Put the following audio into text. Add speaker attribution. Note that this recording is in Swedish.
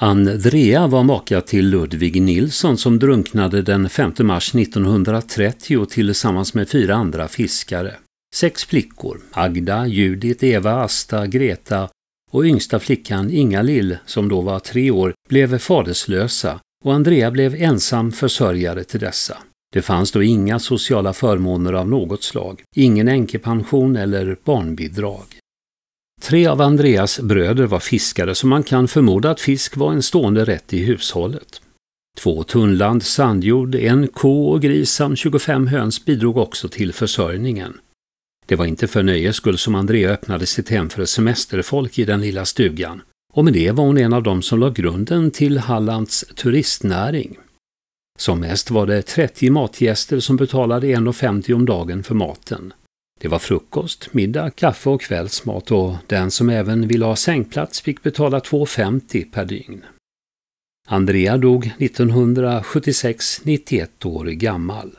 Speaker 1: Andrea var maka till Ludvig Nilsson som drunknade den 5 mars 1930 tillsammans med fyra andra fiskare. Sex flickor, Agda, Judith, Eva, Asta, Greta och yngsta flickan Inga-Lill, som då var tre år, blev faderslösa och Andrea blev ensam försörjare till dessa. Det fanns då inga sociala förmåner av något slag, ingen änkepension eller barnbidrag. Tre av Andreas bröder var fiskare så man kan förmoda att fisk var en stående rätt i hushållet. Två tunnland sandjord, en ko och gris samt 25 höns bidrog också till försörjningen. Det var inte för nöjes skull som Andrea öppnade sitt hem för semesterfolk i den lilla stugan och med det var hon en av dem som la grunden till Hallands turistnäring. Som mest var det 30 matgäster som betalade 1,50 om dagen för maten. Det var frukost, middag, kaffe och kvällsmat och den som även ville ha sängplats fick betala 2,50 per dygn. Andrea dog 1976, 91 år gammal.